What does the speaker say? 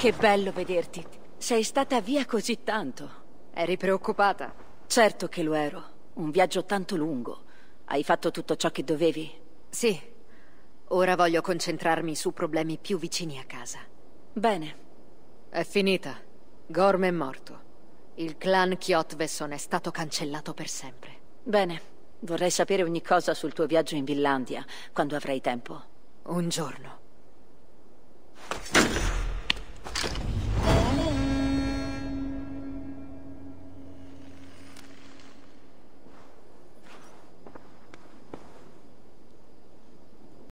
Che bello vederti. Sei stata via così tanto. Eri preoccupata? Certo che lo ero. Un viaggio tanto lungo. Hai fatto tutto ciò che dovevi? Sì. Ora voglio concentrarmi su problemi più vicini a casa. Bene. È finita. Gorm è morto. Il clan Kjotveson è stato cancellato per sempre. Bene. Vorrei sapere ogni cosa sul tuo viaggio in Villandia, quando avrai tempo. Un giorno.